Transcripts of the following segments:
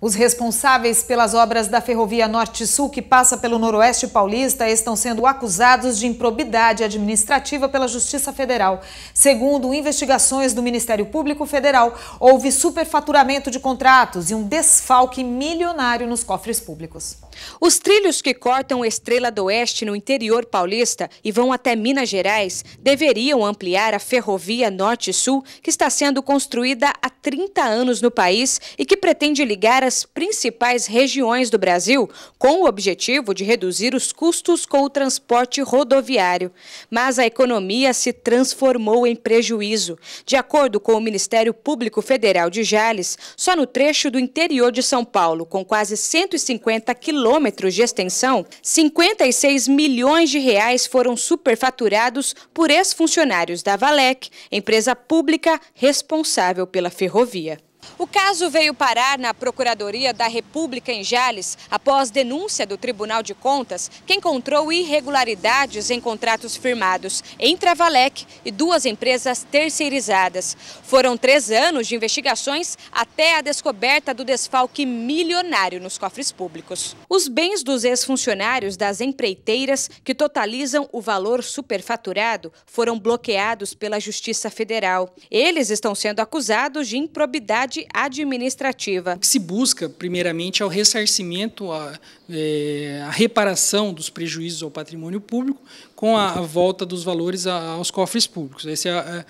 Os responsáveis pelas obras da Ferrovia Norte-Sul, que passa pelo Noroeste Paulista, estão sendo acusados de improbidade administrativa pela Justiça Federal. Segundo investigações do Ministério Público Federal, houve superfaturamento de contratos e um desfalque milionário nos cofres públicos. Os trilhos que cortam Estrela do Oeste no interior paulista e vão até Minas Gerais deveriam ampliar a Ferrovia Norte-Sul, que está sendo construída a 30 anos no país e que pretende ligar as principais regiões do Brasil com o objetivo de reduzir os custos com o transporte rodoviário. Mas a economia se transformou em prejuízo. De acordo com o Ministério Público Federal de Jales, só no trecho do interior de São Paulo, com quase 150 quilômetros de extensão, 56 milhões de reais foram superfaturados por ex-funcionários da Valec, empresa pública responsável pela ferrovia ferrovia. O caso veio parar na Procuradoria da República em Jales após denúncia do Tribunal de Contas que encontrou irregularidades em contratos firmados entre a Valec e duas empresas terceirizadas. Foram três anos de investigações até a descoberta do desfalque milionário nos cofres públicos. Os bens dos ex-funcionários das empreiteiras, que totalizam o valor superfaturado, foram bloqueados pela Justiça Federal. Eles estão sendo acusados de improbidade administrativa. O que se busca, primeiramente, é o ressarcimento, a, é, a reparação dos prejuízos ao patrimônio público com a, a volta dos valores aos cofres públicos. Esse é, é,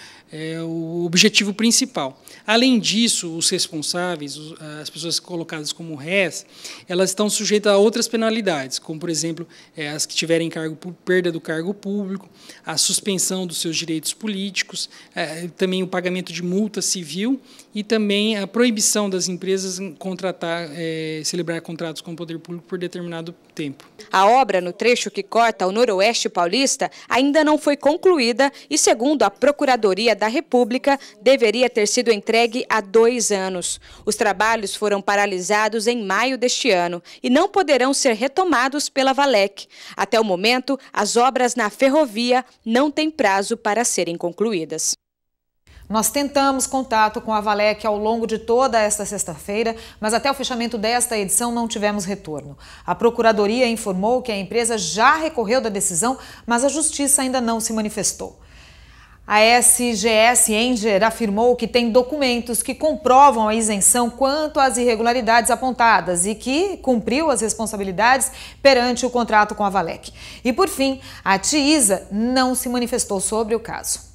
é, o objetivo principal. Além disso, os responsáveis, as pessoas colocadas como réis, elas estão sujeitas a outras penalidades, como, por exemplo, é, as que tiverem cargo por perda do cargo público, a suspensão dos seus direitos políticos, é, também o pagamento de multa civil e também a proibição das empresas contratar, é, celebrar contratos com o poder público por determinado tempo. A obra no trecho que corta o noroeste paulista ainda não foi concluída e, segundo a Procuradoria da República, deveria ter sido entregue há dois anos. Os trabalhos foram paralisados em maio deste ano e não poderão ser retomados pela Valec. Até o momento, as obras na ferrovia não têm prazo para serem concluídas. Nós tentamos contato com a Valec ao longo de toda esta sexta-feira, mas até o fechamento desta edição não tivemos retorno. A Procuradoria informou que a empresa já recorreu da decisão, mas a Justiça ainda não se manifestou. A SGS Enger afirmou que tem documentos que comprovam a isenção quanto às irregularidades apontadas e que cumpriu as responsabilidades perante o contrato com a Valec. E por fim, a TISA não se manifestou sobre o caso.